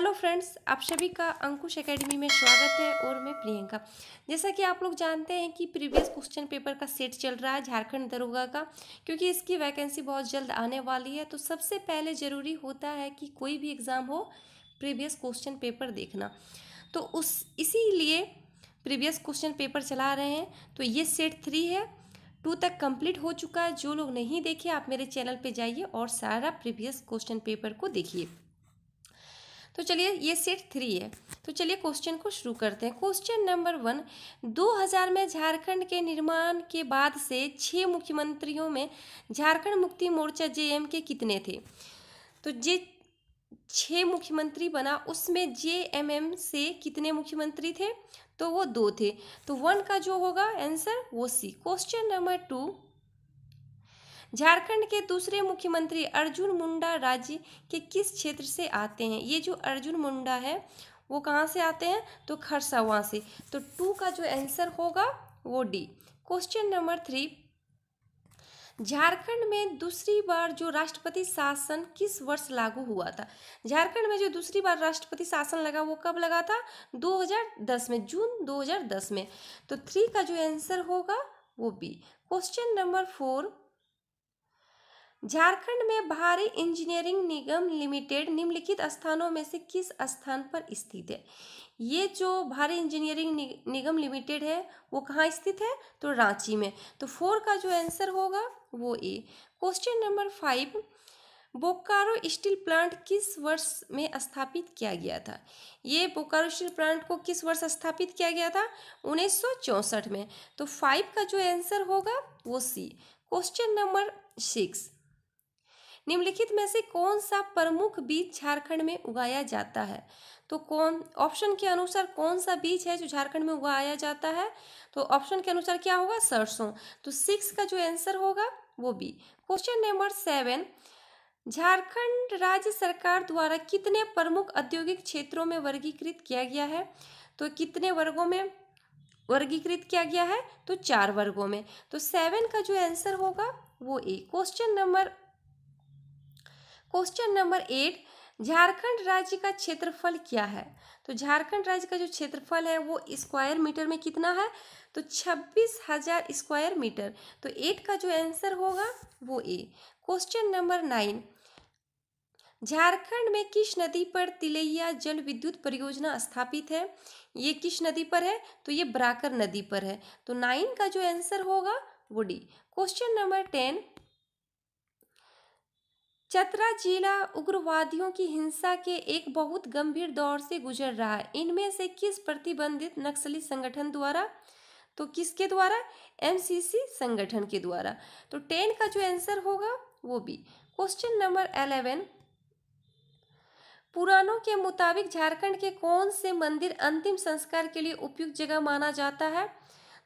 hello friends आप सभी का अंकुश एकेडमी में स्वागत है और मैं प्रियंका जैसा कि आप लोग जानते हैं कि प्रीवियस क्वेश्चन पेपर का सेट चल रहा है झारखंड दरोगा का क्योंकि इसकी वैकेंसी बहुत जल्द आने वाली है तो सबसे पहले ज़रूरी होता है कि कोई भी एग्ज़ाम हो प्रीवियस क्वेश्चन पेपर देखना तो उस इसीलिए प्रीवियस क्वेश्चन पेपर चला रहे हैं तो ये सेट थ्री है टू तक कंप्लीट हो चुका है जो लोग नहीं देखे आप मेरे चैनल पे जाइए और सारा प्रीवियस क्वेश्चन पेपर को देखिए तो चलिए ये सेट थ्री है तो चलिए क्वेश्चन को शुरू करते हैं क्वेश्चन नंबर वन 2000 में झारखंड के निर्माण के बाद से छः मुख्यमंत्रियों में झारखंड मुक्ति मोर्चा जे के कितने थे तो जे छः मुख्यमंत्री बना उसमें जे एम एम से कितने मुख्यमंत्री थे तो वो दो थे तो वन का जो होगा आंसर वो C question number two Jharkhand के दूसरे मुख्यमंत्री अर्जुन मुंडा राज्य के किस क्षेत्र से आते हैं ये जो अर्जुन मुंडा है वो कहाँ से आते हैं तो खरसावा से तो टू का जो आंसर होगा वो D question number three Jharkhand में दूसरी बार जो राष्ट्रपति शासन किस वर्ष लागू हुआ था झारखंड में जो दूसरी बार राष्ट्रपति शासन लगा वो कब लगा था 2010 में जून 2010 में तो थ्री का जो आंसर होगा वो B question number four Jharkhand में भारी इंजीनियरिंग निगम लिमिटेड निम्नलिखित स्थानों में से किस स्थान पर स्थित है ये जो भारी इंजीनियरिंग निगम लिमिटेड है वो कहाँ स्थित है तो रांची में तो फोर का जो आंसर होगा वो A question number five Bokaro steel plant किस वर्ष में स्थापित किया गया था ये बोकारो स्टील प्लांट को किस वर्ष स्थापित किया गया था उन्नीस में तो फाइव का जो आंसर होगा वो सी क्वेश्चन नंबर सिक्स निम्नलिखित में से कौन सा प्रमुख बीज झारखंड में उगाया जाता है तो कौन ऑप्शन के अनुसार कौन सा बीज है जो झारखंड में उगाया जाता है तो ऑप्शन के अनुसार क्या होगा सरसों तो सिक्स का जो आंसर होगा वो B question number seven Jharkhand राज्य सरकार द्वारा कितने प्रमुख औद्योगिक क्षेत्रों में वर्गीकृत किया गया है तो कितने वर्गों में वर्गीकृत किया गया है तो चार वर्गों में तो सेवन का जो आंसर होगा वो A question number question number eight Jharkhand राज्य का क्षेत्रफल क्या है तो झारखंड राज्य का जो क्षेत्रफल है वो स्क्वायर मीटर में कितना है तो छब्बीस हजार स्क्वायर मीटर तो एट का जो आंसर होगा वो A question number nine Jharkhand में किस नदी पर तिलैया जल विद्युत परियोजना स्थापित है ये किस नदी पर है तो ये बराकर नदी पर है तो नाइन का जो आंसर होगा वो D question number ten Chatra जिला उग्रवादियों की हिंसा के एक बहुत गंभीर दौर से गुजर रहा है इनमें से किस प्रतिबंधित नक्सली संगठन द्वारा तो किसके द्वारा एमसीसी संगठन के द्वारा तो टेन का जो आंसर होगा वो भी क्वेश्चन नंबर एलेवन पुरानों के मुताबिक झारखंड के कौन से मंदिर अंतिम संस्कार के लिए उपयुक्त जगह माना जाता है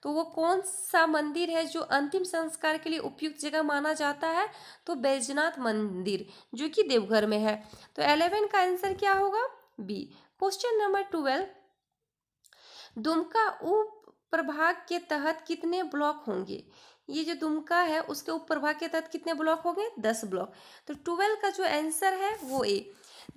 तो वो कौन सा मंदिर है जो अंतिम संस्कार के लिए उपयुक्त जगह माना जाता है तो बैजनाथ मंदिर जो कि देवघर में है तो एलेवन का आंसर क्या होगा B question number twelve Dumka उप प्रभाग के तहत कितने ब्लॉक होंगे ये जो दुमका है उसके उपप्रभाग के तहत कितने ब्लॉक हो गए दस ब्लॉक तो ट्वेल्व का जो आंसर है वो ए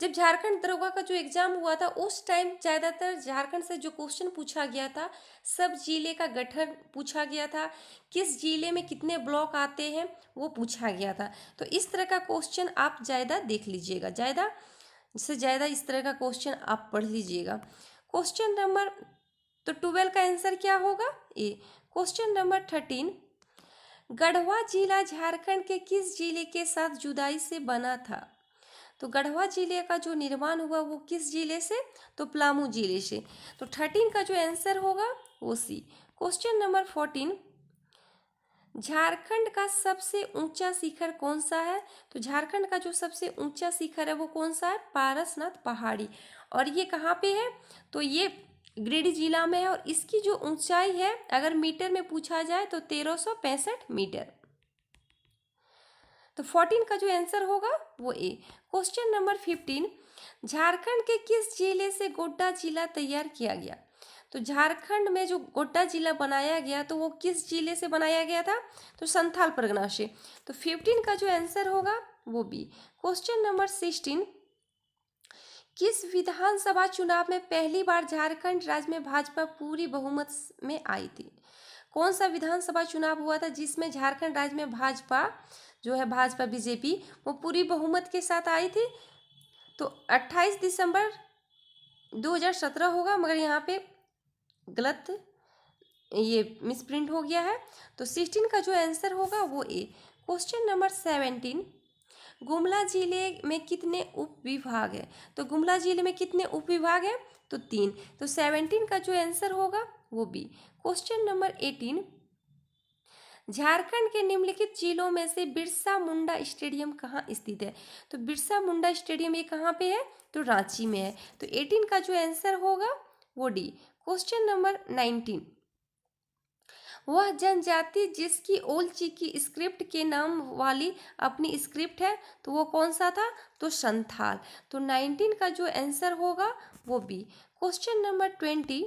जब झारखंड दरोगा का जो एग्ज़ाम हुआ था उस टाइम ज़्यादातर झारखंड से जो क्वेश्चन पूछा गया था सब जिले का गठन पूछा गया था किस जिले में कितने ब्लॉक आते हैं वो पूछा गया था तो इस तरह का क्वेश्चन आप ज़्यादा देख लीजिएगा ज़्यादा से ज़्यादा इस तरह का क्वेश्चन आप पढ़ लीजिएगा क्वेश्चन नंबर तो ट्वेल्व का आंसर क्या होगा A question number thirteen Garhwa जिला झारखंड के किस जिले के साथ जुदाई से बना था तो गढ़वा जिले का जो निर्माण हुआ वो किस जिले से तो पलामू जिले से तो थर्टीन का जो आंसर होगा वो C question number fourteen Jharkhand का सबसे ऊंचा शिखर कौन सा है तो झारखंड का जो सबसे ऊंचा शिखर है वो कौन सा है पारसनाथ पहाड़ी और ये कहाँ पे है तो ये ग्रिड जिला में है और इसकी जो ऊंचाई है अगर मीटर में पूछा जाए तो तेरह मीटर तो फोर्टीन का जो आंसर होगा वो A question number fifteen Jharkhand के किस जिले से गोड्डा जिला तैयार किया गया तो झारखंड में जो गोड्डा जिला बनाया गया तो वो किस जिले से बनाया गया था तो संथाल परगना से तो फिफ्टीन का जो आंसर होगा वो बी क्वेश्चन नंबर सिक्सटीन किस विधानसभा चुनाव में पहली बार झारखंड राज्य में भाजपा पूरी बहुमत में आई थी कौन सा विधानसभा चुनाव हुआ था जिसमें झारखंड राज्य में भाजपा जो है भाजपा बीजेपी वो पूरी बहुमत के साथ आई थी तो 28 दिसंबर 2017 होगा मगर यहाँ पे गलत ये मिसप्रिंट हो गया है तो सिक्सटीन का जो आंसर होगा वो A question number seventeen Gumla जिले में कितने उप विभाग है तो गुमला जिले में कितने उप विभाग है तो तीन तो सेवनटीन का जो आंसर होगा वो B question number eighteen Jharkhand के निम्नलिखित जिलों में से बिरसा मुंडा स्टेडियम कहाँ स्थित है तो बिरसा मुंडा स्टेडियम ये कहाँ पे है तो रांची में है तो एटीन का जो आंसर होगा वो डी क्वेश्चन नंबर नाइनटीन वह जनजाति जिसकी ओलची की स्क्रिप्ट के नाम वाली अपनी स्क्रिप्ट है तो वो कौन सा था तो संथाल तो नाइनटीन का जो आंसर होगा वो बी क्वेश्चन नंबर ट्वेंटी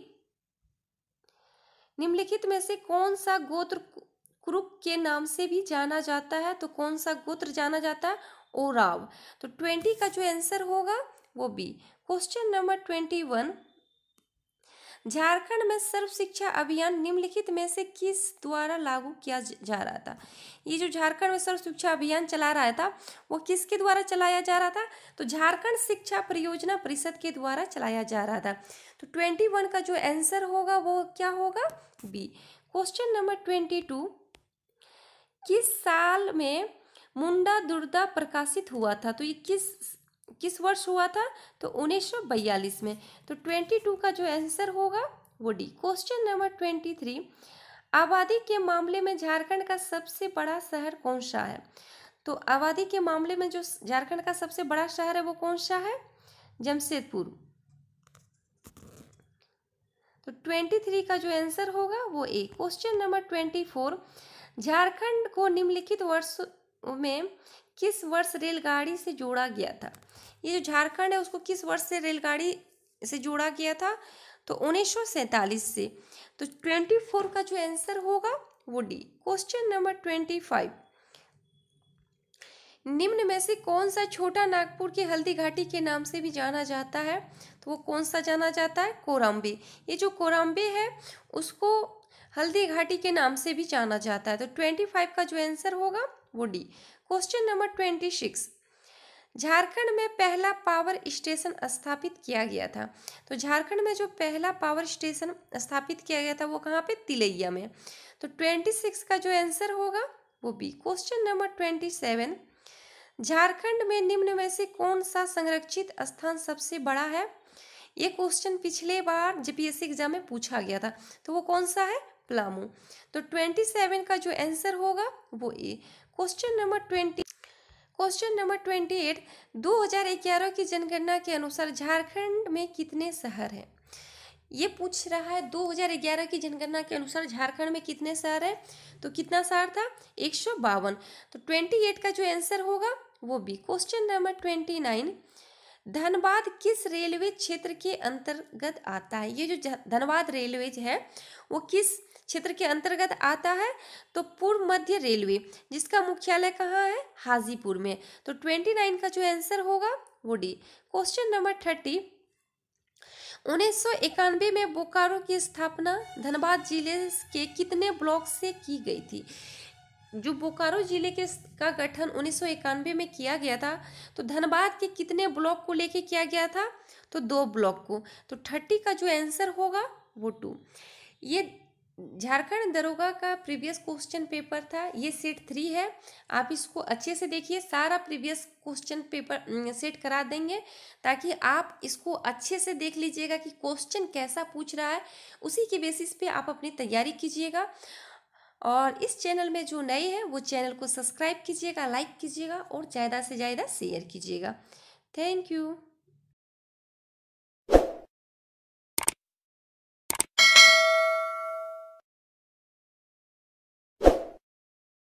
निम्नलिखित में से कौन सा गोत्र क्रुक के नाम से भी जाना जाता है तो कौन सा गोत्र जाना जाता है ओराव तो ट्वेंटी का जो आंसर होगा वो B question number twenty one Jharkhand में सर्व शिक्षा अभियान निम्नलिखित में से किस द्वारा लागू किया जा रहा था ये जो झारखंड में सर्व शिक्षा अभियान चला रहा था वो किसके द्वारा चलाया जा रहा था तो झारखंड शिक्षा परियोजना परिषद के द्वारा चलाया जा रहा था तो ट्वेंटी वन का जो आंसर होगा वो क्या होगा B question number twenty two किस साल में मुंडा दुर्दा प्रकाशित हुआ था तो ये किस किस वर्ष हुआ था तो उन्नीस में तो 22 का जो आंसर होगा वो डी क्वेश्चन नंबर 23 आबादी के मामले में झारखंड का सबसे बड़ा शहर कौन सा है तो आबादी के मामले में जो झारखंड का सबसे बड़ा शहर है वो कौन सा है जमशेदपुर तो 23 थ्री का जो आंसर होगा वो A question number twenty four Jharkhand को निम्नलिखित वर्ष में किस वर्ष रेलगाड़ी से जोड़ा गया था ये जो झारखंड है उसको किस वर्ष से रेलगाड़ी से जोड़ा गया था तो उन्नीस से तो ट्वेंटी फोर का जो आंसर होगा वो D question number twenty five निम्न में से कौन सा छोटा नागपुर के हल्दी घाटी के नाम से भी जाना जाता है तो वो कौन सा जाना जाता है कोराम्बे ये जो कोराम्बे है उसको हल्दी घाटी के नाम से भी जाना जाता है तो ट्वेंटी फाइव का जो आंसर होगा वो D question number twenty six Jharkhand में पहला पावर स्टेशन स्थापित किया गया था तो झारखंड में जो पहला पावर स्टेशन स्थापित किया गया था वो कहाँ पे तिलैया में तो ट्वेंटी सिक्स का जो आंसर होगा वो B question number twenty seven Jharkhand में निम्न में से कौन सा संरक्षित स्थान सबसे बड़ा है ये क्वेश्चन पिछले बार जेपीएससी एग्जाम में पूछा गया था तो वो कौन सा है प्लामू तो ट्वेंटी सेवन का जो आंसर होगा वो A question number twenty question number twenty eight दो हजार ग्यारह की जनगणना के अनुसार झारखंड में कितने शहर हैं ये पूछ रहा है दो हजार ग्यारह की जनगणना के अनुसार झारखंड में कितने शहर हैं तो कितना शहर था एक सौ बावन तो ट्वेंटी एट का जो आंसर होगा वो भी question number twenty nine Dhanbad किस रेलवे क्षेत्र के अंतर्गत आता है ये जो धनबाद रेलवे है वो किस क्षेत्र के अंतर्गत आता है तो पूर्व मध्य रेलवे जिसका मुख्यालय कहाँ है हाजीपुर में तो ट्वेंटी नाइन का जो आंसर होगा वो डी क्वेश्चन नंबर थर्टी उन्नीस में बोकारो की स्थापना धनबाद जिले के कितने ब्लॉक से की गई थी जो बोकारो जिले के का गठन उन्नीस में किया गया था तो धनबाद के कितने ब्लॉक को लेके किया गया था तो दो ब्लॉक को तो थर्टी का जो आंसर होगा वो टू ये झारखंड दरोगा का प्रीवियस क्वेश्चन पेपर था ये सेट थ्री है आप इसको अच्छे से देखिए सारा प्रीवियस क्वेश्चन पेपर सेट करा देंगे ताकि आप इसको अच्छे से देख लीजिएगा कि क्वेश्चन कैसा पूछ रहा है उसी के बेसिस पे आप अपनी तैयारी कीजिएगा और इस चैनल में जो नए हैं वो चैनल को सब्सक्राइब कीजिएगा लाइक कीजिएगा और ज़्यादा से ज़्यादा शेयर कीजिएगा थैंक यू